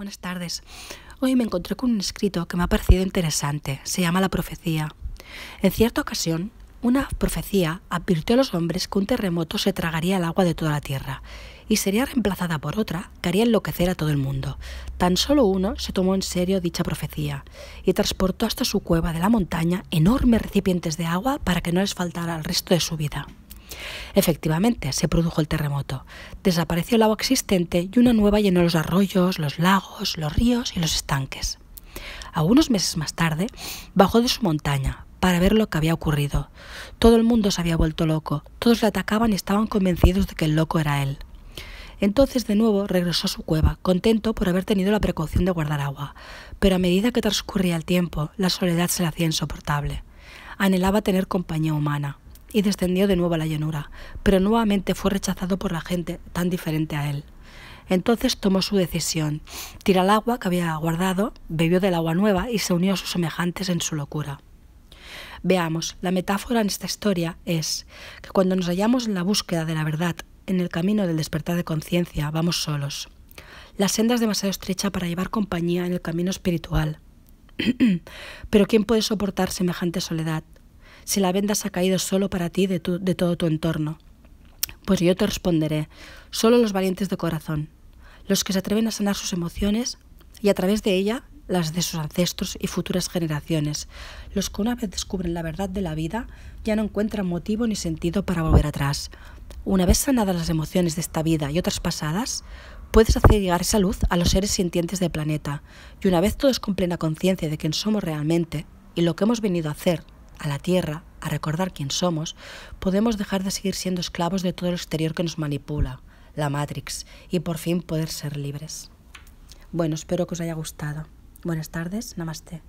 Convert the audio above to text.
Buenas tardes. Hoy me encontré con un escrito que me ha parecido interesante. Se llama La profecía. En cierta ocasión, una profecía advirtió a los hombres que un terremoto se tragaría el agua de toda la tierra y sería reemplazada por otra que haría enloquecer a todo el mundo. Tan solo uno se tomó en serio dicha profecía y transportó hasta su cueva de la montaña enormes recipientes de agua para que no les faltara el resto de su vida. Efectivamente, se produjo el terremoto. Desapareció el agua existente y una nueva llenó los arroyos, los lagos, los ríos y los estanques. Algunos meses más tarde, bajó de su montaña para ver lo que había ocurrido. Todo el mundo se había vuelto loco, todos le atacaban y estaban convencidos de que el loco era él. Entonces de nuevo regresó a su cueva, contento por haber tenido la precaución de guardar agua, pero a medida que transcurría el tiempo, la soledad se le hacía insoportable. Anhelaba tener compañía humana y descendió de nuevo a la llanura, pero nuevamente fue rechazado por la gente tan diferente a él. Entonces tomó su decisión, tiró el agua que había guardado, bebió del agua nueva y se unió a sus semejantes en su locura. Veamos, la metáfora en esta historia es que cuando nos hallamos en la búsqueda de la verdad, en el camino del despertar de conciencia, vamos solos. La senda es demasiado estrecha para llevar compañía en el camino espiritual. Pero ¿quién puede soportar semejante soledad? si la venda se ha caído solo para ti de, de todo tu entorno? Pues yo te responderé, solo los valientes de corazón, los que se atreven a sanar sus emociones y a través de ella las de sus ancestros y futuras generaciones, los que una vez descubren la verdad de la vida ya no encuentran motivo ni sentido para volver atrás. Una vez sanadas las emociones de esta vida y otras pasadas, puedes hacer llegar esa luz a los seres sintientes del planeta, y una vez todos con plena conciencia de quién somos realmente y lo que hemos venido a hacer a la tierra, a recordar quién somos, podemos dejar de seguir siendo esclavos de todo el exterior que nos manipula, la Matrix, y por fin poder ser libres. Bueno, espero que os haya gustado. Buenas tardes, namaste.